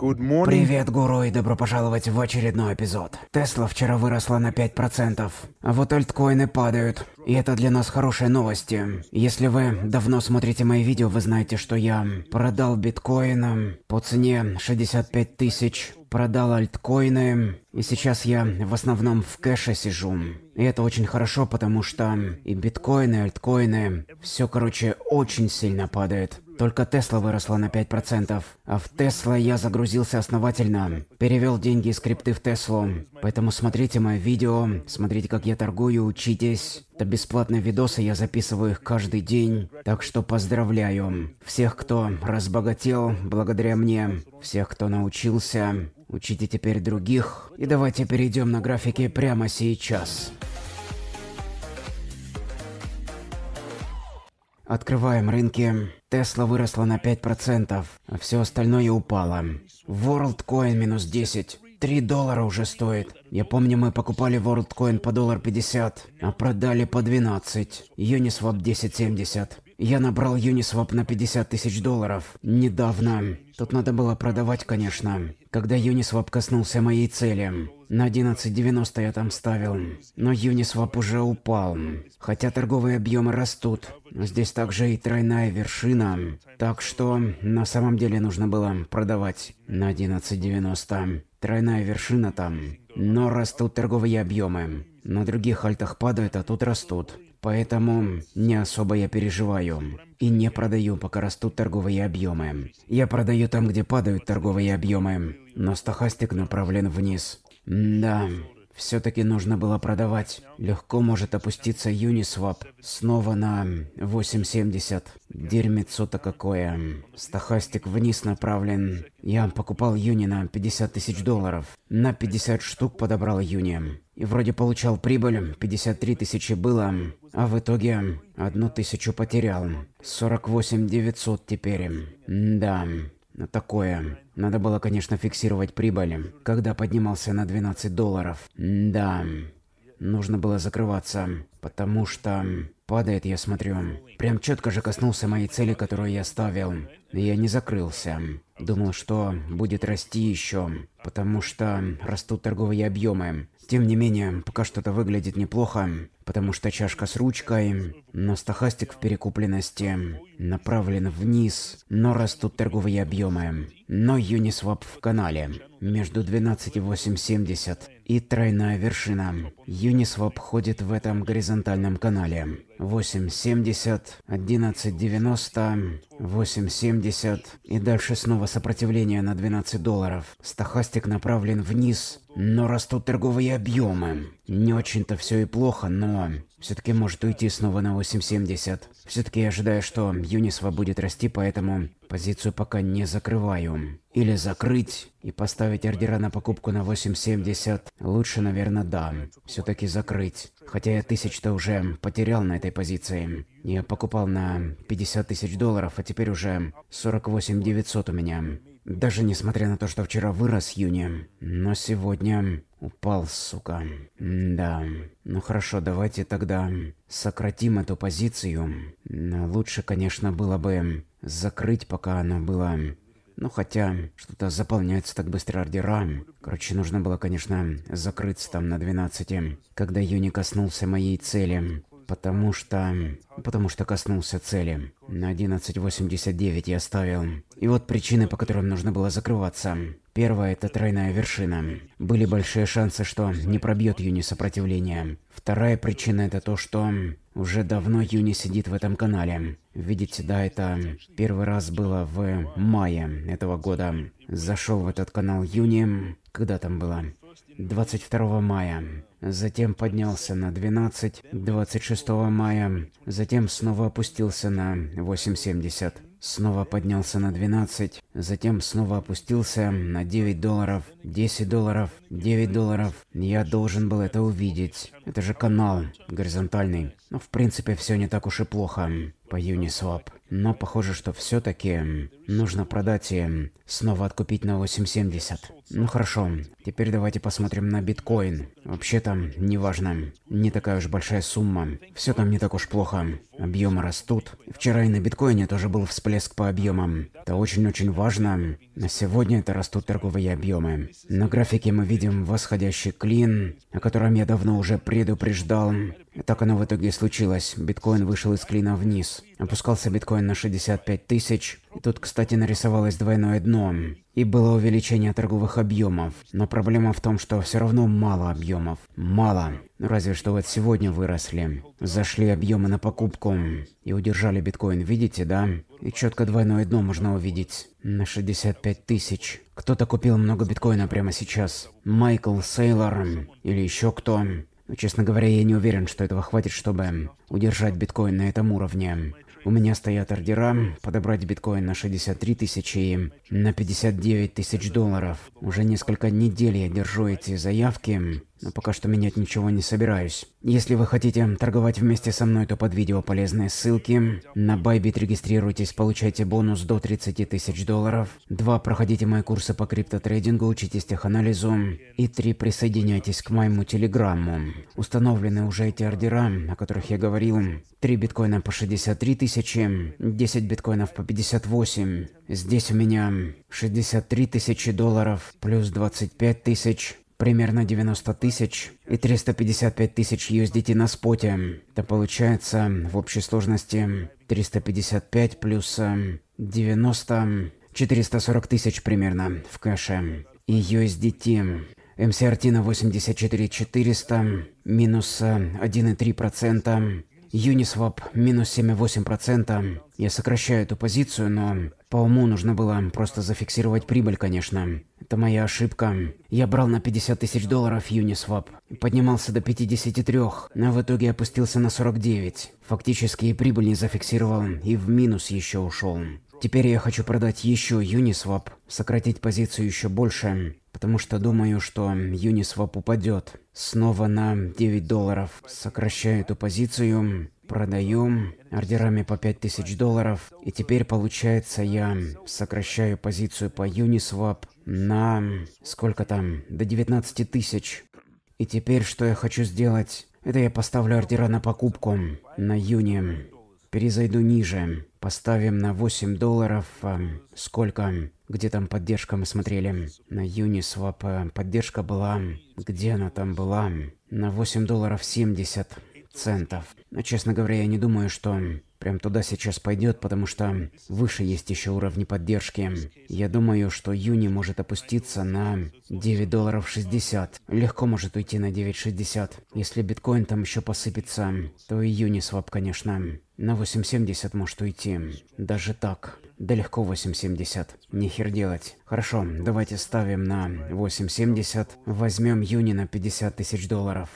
Good morning. Привет, гуру, и добро пожаловать в очередной эпизод. Тесла вчера выросла на 5%, а вот альткоины падают. И это для нас хорошие новости. Если вы давно смотрите мои видео, вы знаете, что я продал биткоин по цене 65 тысяч, продал альткоины, и сейчас я в основном в кэше сижу. И это очень хорошо, потому что и биткоины, и альткоины, все, короче, очень сильно падает. Только Тесла выросла на 5%. А в Тесла я загрузился основательно. Перевел деньги из крипты в Теслу. Поэтому смотрите мое видео, смотрите, как я торгую, учитесь. Это бесплатные видосы, я записываю их каждый день. Так что поздравляю. Всех, кто разбогател благодаря мне. Всех, кто научился. Учите теперь других. И давайте перейдем на графики прямо сейчас. Открываем рынки. Тесла выросла на 5%, а все остальное упало. WorldCoin минус 10. 3 доллара уже стоит. Я помню, мы покупали WorldCoin по доллар 50, а продали по 12. Uniswap 10.70. Я набрал Uniswap на 50 тысяч долларов. Недавно. Тут надо было продавать, конечно. Когда Uniswap коснулся моей цели. На 11.90 я там ставил. Но Uniswap уже упал. Хотя торговые объемы растут. Здесь также и тройная вершина. Так что на самом деле нужно было продавать на 11.90. Тройная вершина там. Но растут торговые объемы. На других альтах падают, а тут растут. Поэтому не особо я переживаю. И не продаю, пока растут торговые объемы. Я продаю там, где падают торговые объемы. Но стахастик направлен вниз. да, все-таки нужно было продавать. Легко может опуститься Uniswap. Снова на 8.70. Дерьмецо-то какое. Стахастик вниз направлен. Я покупал Юни на 50 тысяч долларов. На 50 штук подобрал Юни и вроде получал прибыль, 53 тысячи было, а в итоге одну тысячу потерял. 48 900 теперь. М да, такое. Надо было, конечно, фиксировать прибыль, когда поднимался на 12 долларов. М да, нужно было закрываться, потому что... Падает, я смотрю. Прям четко же коснулся моей цели, которую я ставил. Я не закрылся. Думал, что будет расти еще, потому что растут торговые объемы. Тем не менее, пока что это выглядит неплохо, потому что чашка с ручкой, но стахастик в перекупленности направлен вниз, но растут торговые объемы. Но Uniswap в канале между 12,870 и тройная вершина. Uniswap ходит в этом горизонтальном канале. 8.70, 11.90, 8.70 и дальше снова сопротивление на 12 долларов. Стахастик направлен вниз, но растут торговые объемы. Не очень-то все и плохо, но все-таки может уйти снова на 8.70. Все-таки я ожидаю, что Юнисва будет расти, поэтому позицию пока не закрываю. Или закрыть и поставить ордера на покупку на 8.70. Лучше, наверное, да. Все-таки закрыть. Хотя я тысяч-то уже потерял на этой позиции. Я покупал на 50 тысяч долларов, а теперь уже 48 900 у меня. Даже несмотря на то, что вчера вырос Юни, но сегодня Упал, сука. да. Ну хорошо, давайте тогда сократим эту позицию. Лучше, конечно, было бы закрыть, пока она была... Ну хотя, что-то заполняется так быстро ордера. Короче, нужно было, конечно, закрыться там на 12, когда Юни коснулся моей цели потому что... потому что коснулся цели. На 11.89 я ставил. И вот причины, по которым нужно было закрываться. Первая – это тройная вершина. Были большие шансы, что не пробьет Юни сопротивление. Вторая причина – это то, что уже давно Юни сидит в этом канале. Видите, да, это первый раз было в мае этого года. Зашел в этот канал Юни, когда там было? 22 мая затем поднялся на 12 26 мая, затем снова опустился на 8.70, снова поднялся на 12, затем снова опустился на 9 долларов, 10 долларов, 9 долларов. Я должен был это увидеть. Это же канал горизонтальный. Но ну, в принципе все не так уж и плохо по Uniswap. Но похоже, что все-таки нужно продать и снова откупить на 870. Ну хорошо, теперь давайте посмотрим на биткоин. Вообще-то, неважно, не такая уж большая сумма. Все там не так уж плохо. Объемы растут. Вчера и на биткоине тоже был всплеск по объемам. Это очень-очень важно. На сегодня это растут торговые объемы. На графике мы видим восходящий клин, о котором я давно уже предупреждал. так оно в итоге и случилось. Биткоин вышел из клина вниз. Опускался биткоин на 65 тысяч. И тут, кстати, нарисовалось двойное дно и было увеличение торговых объемов. Но проблема в том, что все равно мало объемов. Мало. Ну разве что вот сегодня выросли. Зашли объемы на покупку и удержали биткоин, видите, да? И четко двойное дно можно увидеть. На 65 тысяч. Кто-то купил много биткоина прямо сейчас. Майкл Сейлор или еще кто. Но, честно говоря, я не уверен, что этого хватит, чтобы удержать биткоин на этом уровне. У меня стоят ордера подобрать биткоин на 63 тысячи и на 59 тысяч долларов. Уже несколько недель я держу эти заявки но пока что менять ничего не собираюсь. Если вы хотите торговать вместе со мной, то под видео полезные ссылки. На Bybit регистрируйтесь, получайте бонус до 30 тысяч долларов. Два Проходите мои курсы по криптотрейдингу, учитесь теханализу. И три Присоединяйтесь к моему телеграмму. Установлены уже эти ордера, о которых я говорил. три биткоина по 63 тысячи, 10 биткоинов по 58. Здесь у меня 63 тысячи долларов плюс 25 тысяч примерно 90 тысяч и 355 тысяч USDT на споте. Это получается в общей сложности 355 плюс 90, э, 440 тысяч примерно в кэше. И USDT. MCRT на 84 400, минус 1,3%. Э, Uniswap минус 7,8%. Я сокращаю эту позицию, но по уму нужно было просто зафиксировать прибыль, конечно. Это моя ошибка. Я брал на 50 тысяч долларов Uniswap. Поднимался до 53, но а в итоге опустился на 49. Фактически и прибыль не зафиксировал, и в минус еще ушел. Теперь я хочу продать еще Uniswap, сократить позицию еще больше, потому что думаю, что Uniswap упадет. Снова на 9 долларов. Сокращаю эту позицию продаю ордерами по 5000 долларов. И теперь, получается, я сокращаю позицию по Uniswap на сколько там, до 19 тысяч. И теперь, что я хочу сделать, это я поставлю ордера на покупку на Юни. Перезайду ниже, поставим на 8 долларов, а, сколько, где там поддержка мы смотрели, на Uniswap э, поддержка была, где она там была, на 8 долларов 70 процентов. Но, честно говоря, я не думаю, что прям туда сейчас пойдет, потому что выше есть еще уровни поддержки. Я думаю, что Юни может опуститься на 9 долларов 60. Легко может уйти на 9.60. Если биткоин там еще посыпется, то и Юни свап, конечно, на 8.70 может уйти. Даже так. Да легко 8.70. Не хер делать. Хорошо, давайте ставим на 8.70. Возьмем Юни на 50 тысяч долларов.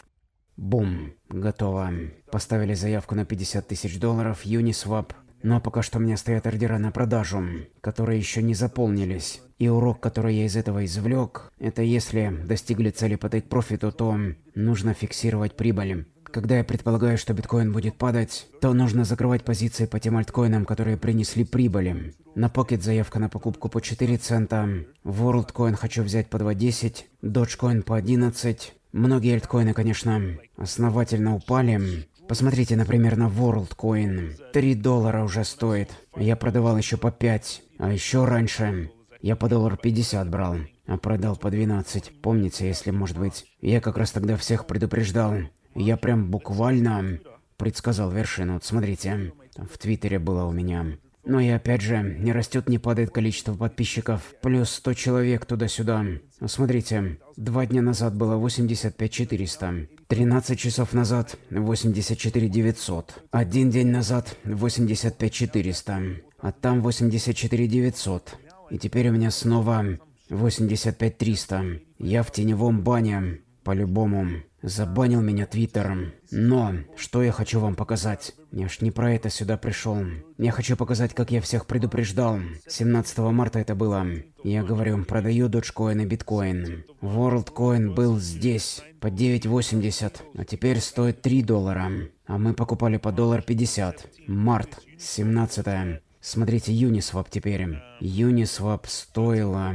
Бум. Готово. Поставили заявку на 50 тысяч долларов, Uniswap. Но пока что у меня стоят ордера на продажу, которые еще не заполнились. И урок, который я из этого извлек, это если достигли цели по тейк-профиту, то нужно фиксировать прибыль. Когда я предполагаю, что биткоин будет падать, то нужно закрывать позиции по тем альткоинам, которые принесли прибыли. На Pocket заявка на покупку по 4 цента, WorldCoin хочу взять по 2.10, Dogecoin по 11, Многие альткоины, конечно, основательно упали. Посмотрите, например, на WorldCoin. 3 доллара уже стоит. Я продавал еще по 5. А еще раньше я по доллар 50 брал, а продал по 12. Помните, если, может быть, я как раз тогда всех предупреждал. Я прям буквально предсказал вершину. Вот смотрите, в Твиттере было у меня но и опять же, не растет, не падает количество подписчиков. Плюс 100 человек туда-сюда. Смотрите, два дня назад было 85 400. 13 часов назад 84 900. Один день назад 85 400. А там 84 900. И теперь у меня снова 85 300. Я в теневом бане. По-любому. Забанил меня твиттером. Но, что я хочу вам показать? Я ж не про это сюда пришел. Я хочу показать, как я всех предупреждал. 17 марта это было. Я говорю, продаю Dogecoin и биткоин. WorldCoin был здесь, по 9.80, а теперь стоит 3 доллара. А мы покупали по доллар 50. Март, 17 Смотрите Uniswap теперь. Uniswap стоило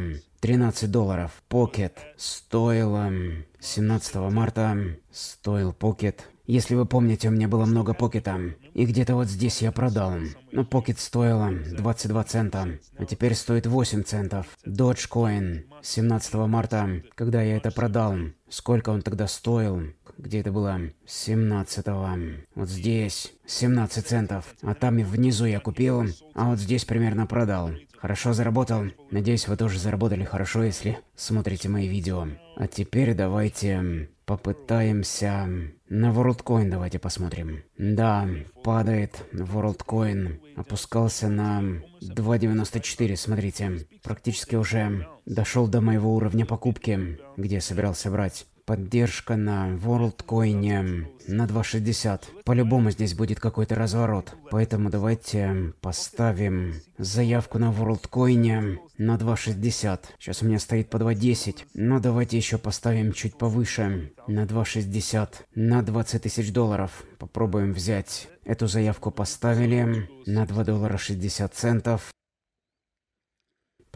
13 долларов. Покет стоило 17 марта стоил покет. Если вы помните, у меня было много покета. И где-то вот здесь я продал. Но покет стоило 22 цента. А теперь стоит 8 центов. Dogecoin 17 марта, когда я это продал. Сколько он тогда стоил? Где это было? 17 Вот здесь 17 центов. А там и внизу я купил, а вот здесь примерно продал. Хорошо заработал. Надеюсь, вы тоже заработали хорошо, если смотрите мои видео. А теперь давайте попытаемся... На WorldCoin давайте посмотрим. Да, падает WorldCoin. Опускался на 2.94, смотрите. Практически уже дошел до моего уровня покупки, где собирался брать. Поддержка на WorldCoin на 2.60. По-любому здесь будет какой-то разворот. Поэтому давайте поставим заявку на WorldCoin на 2.60. Сейчас у меня стоит по 2.10. Но давайте еще поставим чуть повыше на 2.60. На 20 тысяч долларов. Попробуем взять. Эту заявку поставили на 2 доллара 60 центов.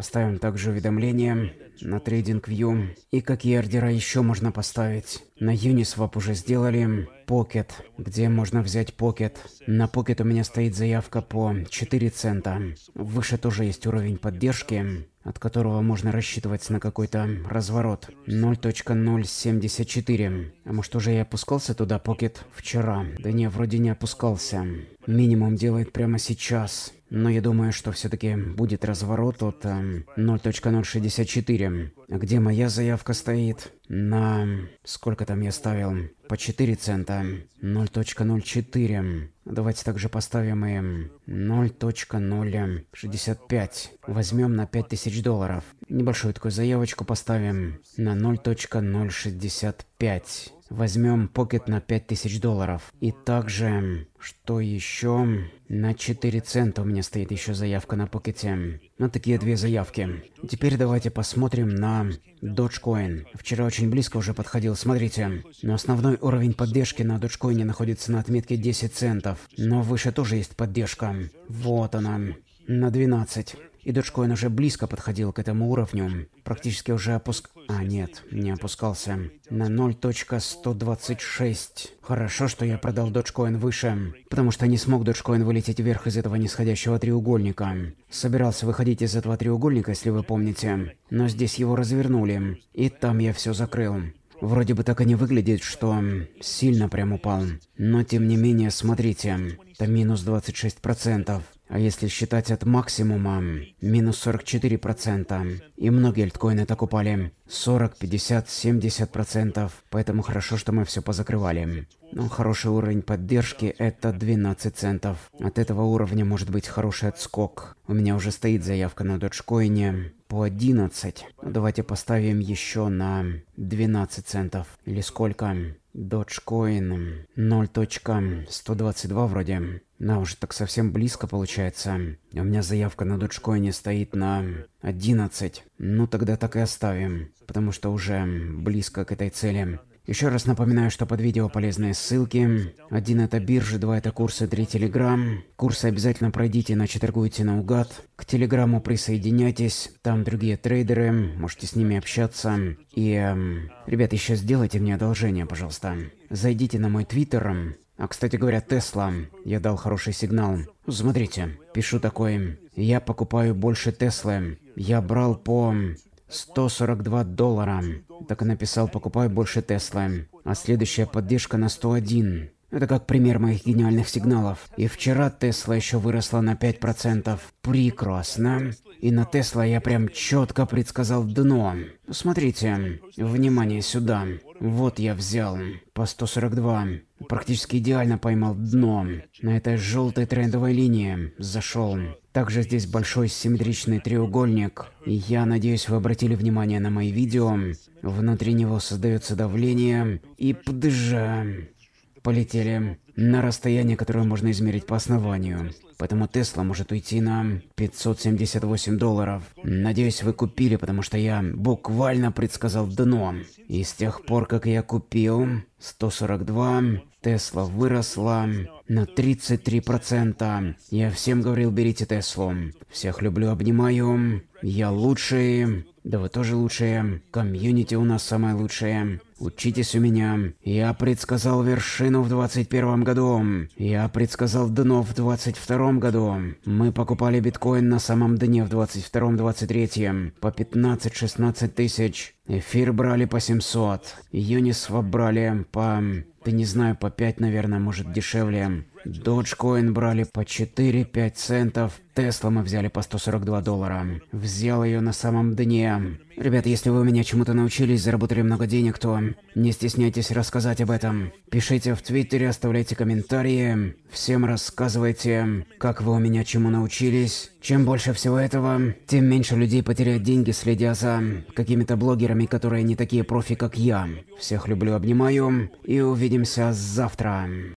Поставим также уведомления на трейдинг TradingView. И какие ордера еще можно поставить? На Uniswap уже сделали. Pocket. Где можно взять Pocket? На Pocket у меня стоит заявка по 4 цента. Выше тоже есть уровень поддержки от которого можно рассчитывать на какой-то разворот. 0.074. А может уже я опускался туда, Pocket, вчера? Да не, вроде не опускался. Минимум делает прямо сейчас. Но я думаю, что все-таки будет разворот от э, эм, 0.064. Где моя заявка стоит? На... Сколько там я ставил? По 4 цента. 0.04. Давайте также поставим и 0.065. Эм, Возьмем на 5000 долларов. Небольшую такую заявочку поставим на 0.065. Возьмем покет на 5000 долларов. И также, что еще? На 4 цента у меня стоит еще заявка на покете. На такие две заявки. Теперь давайте посмотрим на Dogecoin. Вчера очень близко уже подходил, смотрите. Но основной уровень поддержки на Dogecoin находится на отметке 10 центов. Но выше тоже есть поддержка. Вот она. На 12. И доджкоин уже близко подходил к этому уровню. Практически уже опуск... А, нет, не опускался. На 0.126. Хорошо, что я продал доджкоин выше, потому что не смог доджкоин вылететь вверх из этого нисходящего треугольника. Собирался выходить из этого треугольника, если вы помните, но здесь его развернули, и там я все закрыл. Вроде бы так и не выглядит, что сильно прям упал. Но тем не менее, смотрите, это минус 26%. А если считать от максимума, минус 44%. И многие альткоины так упали? 40, 50, 70 процентов. Поэтому хорошо, что мы все позакрывали. Но хороший уровень поддержки это 12 центов. От этого уровня может быть хороший отскок. У меня уже стоит заявка на доджкоине по 11. Ну, давайте поставим еще на 12 центов. Или сколько? Dogecoin 0.122 вроде. На, уже так совсем близко получается. У меня заявка на доджкоине стоит на 11. Ну тогда так и оставим, потому что уже близко к этой цели. Еще раз напоминаю, что под видео полезные ссылки. Один это биржи, два это курсы, три телеграм. Курсы обязательно пройдите, иначе торгуете наугад. К телеграмму присоединяйтесь, там другие трейдеры, можете с ними общаться. И, эм, ребят, еще сделайте мне одолжение, пожалуйста. Зайдите на мой твиттер, а, кстати говоря, Тесла. Я дал хороший сигнал. Смотрите, пишу такое: Я покупаю больше Теслы. Я брал по 142 доллара. Так и написал, покупаю больше Теслы. А следующая поддержка на 101. Это как пример моих гениальных сигналов. И вчера Тесла еще выросла на 5%. Прекрасно. И на Тесла я прям четко предсказал дно. Смотрите, внимание сюда. Вот я взял по 142 практически идеально поймал дно на этой желтой трендовой линии. Зашел. Также здесь большой симметричный треугольник. Я надеюсь, вы обратили внимание на мои видео. Внутри него создается давление и пдж а. полетели на расстояние, которое можно измерить по основанию. Поэтому Тесла может уйти на 578 долларов. Надеюсь, вы купили, потому что я буквально предсказал дно. И с тех пор, как я купил 142, Тесла выросла на 33%. Я всем говорил, берите Теслу. Всех люблю, обнимаю. Я лучший. Да вы тоже лучшие. Комьюнити у нас самое лучшее. Учитесь у меня. Я предсказал вершину в 21 году. Я предсказал дно в 22 году. Мы покупали биткоин на самом дне в 22-23 по 15-16 тысяч. Эфир брали по 700. Юнисвап брали по... Да не знаю, по 5, наверное, может дешевле. Доджкоин брали по 4-5 центов. Тесла мы взяли по 142 доллара. Взял ее на самом дне. Ребята, если вы у меня чему-то научились, заработали много денег, то не стесняйтесь рассказать об этом. Пишите в Твиттере, оставляйте комментарии, всем рассказывайте, как вы у меня чему научились. Чем больше всего этого, тем меньше людей потеряют деньги, следя за какими-то блогерами, которые не такие профи, как я. Всех люблю, обнимаю и увидимся завтра.